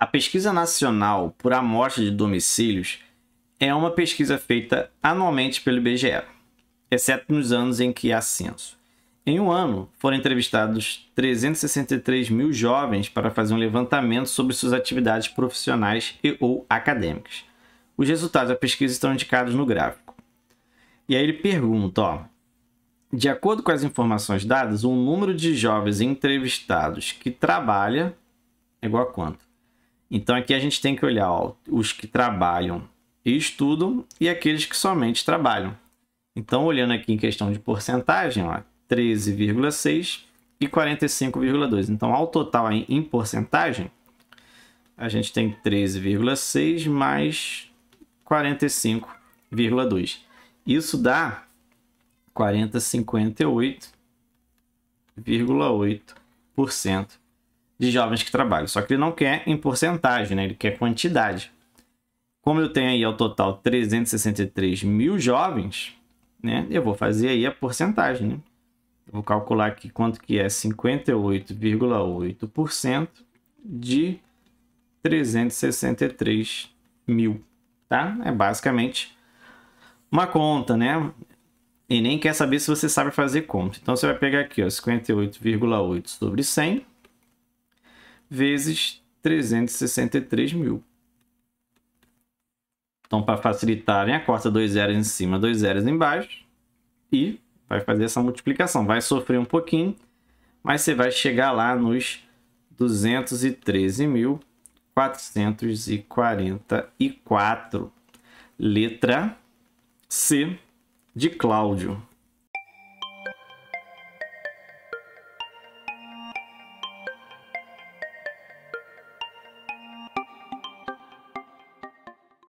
A Pesquisa Nacional por Amostra de Domicílios é uma pesquisa feita anualmente pelo IBGE, exceto nos anos em que há censo. Em um ano, foram entrevistados 363 mil jovens para fazer um levantamento sobre suas atividades profissionais e ou acadêmicas. Os resultados da pesquisa estão indicados no gráfico. E aí ele pergunta, ó, de acordo com as informações dadas, o número de jovens entrevistados que trabalha é igual a quanto? Então aqui a gente tem que olhar ó, os que trabalham e estudam e aqueles que somente trabalham. Então, olhando aqui em questão de porcentagem, 13,6 e 45,2. Então, ao total em porcentagem, a gente tem 13,6 mais 45,2. Isso dá 40,58,8% de jovens que trabalham. Só que ele não quer em porcentagem, né? ele quer quantidade. Como eu tenho aí ao total 363 mil jovens, né? eu vou fazer aí a porcentagem. Né? Vou calcular aqui quanto que é 58,8% de 363 mil. Tá? É basicamente uma conta, né? E nem quer saber se você sabe fazer conta. Então você vai pegar aqui, ó, 58,8 sobre 100 vezes 363 mil. Então, para facilitarem, a corta dois zeros em cima, dois zeros embaixo. E vai fazer essa multiplicação. Vai sofrer um pouquinho, mas você vai chegar lá nos 213.444. Letra C de Cláudio.